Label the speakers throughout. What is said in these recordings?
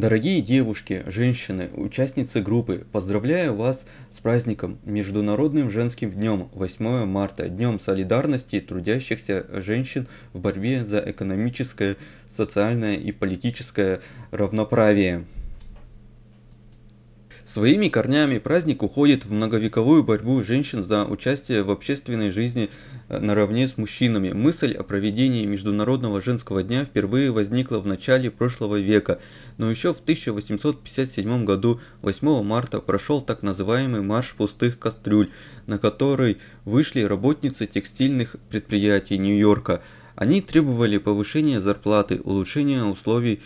Speaker 1: Дорогие девушки, женщины, участницы группы, поздравляю вас с праздником Международным женским днем 8 марта, днем солидарности трудящихся женщин в борьбе за экономическое, социальное и политическое равноправие. Своими корнями праздник уходит в многовековую борьбу женщин за участие в общественной жизни э, наравне с мужчинами. Мысль о проведении Международного женского дня впервые возникла в начале прошлого века, но еще в 1857 году, 8 марта, прошел так называемый «Марш пустых кастрюль», на который вышли работницы текстильных предприятий Нью-Йорка. Они требовали повышения зарплаты, улучшения условий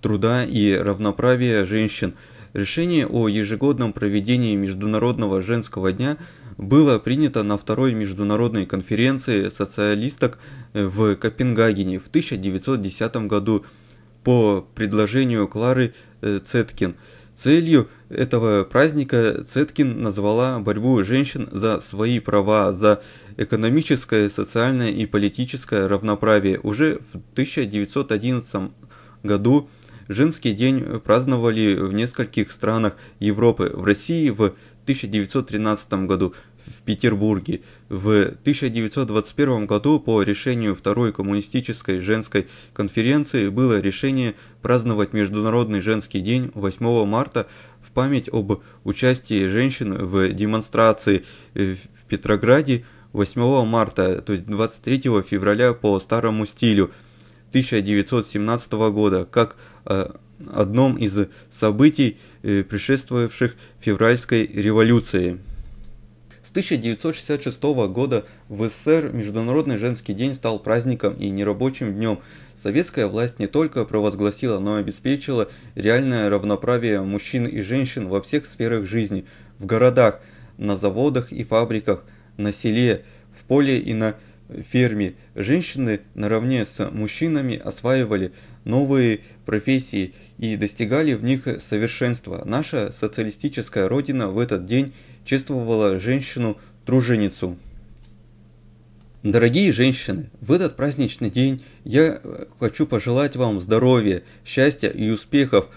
Speaker 1: труда и равноправия женщин – Решение о ежегодном проведении Международного женского дня было принято на второй международной конференции социалисток э, в Копенгагене в 1910 году по предложению Клары э, Цеткин. Целью этого праздника Цеткин назвала борьбу женщин за свои права, за экономическое, социальное и политическое равноправие. Уже в 1911 году Женский день праздновали в нескольких странах Европы. В России в 1913 году в Петербурге. В 1921 году по решению Второй коммунистической женской конференции было решение праздновать Международный женский день 8 марта в память об участии женщин в демонстрации в Петрограде 8 марта, то есть 23 февраля по старому стилю. 1917 года как э, одном из событий, э, предшествовавших февральской революции. С 1966 года в СССР Международный женский день стал праздником и нерабочим днем. Советская власть не только провозгласила, но и обеспечила реальное равноправие мужчин и женщин во всех сферах жизни – в городах, на заводах и фабриках, на селе, в поле и на ферме женщины наравне с мужчинами осваивали новые профессии и достигали в них совершенства. Наша социалистическая родина в этот день чествовала женщину-труженицу. Дорогие женщины, в этот праздничный день я хочу пожелать вам здоровья, счастья и успехов –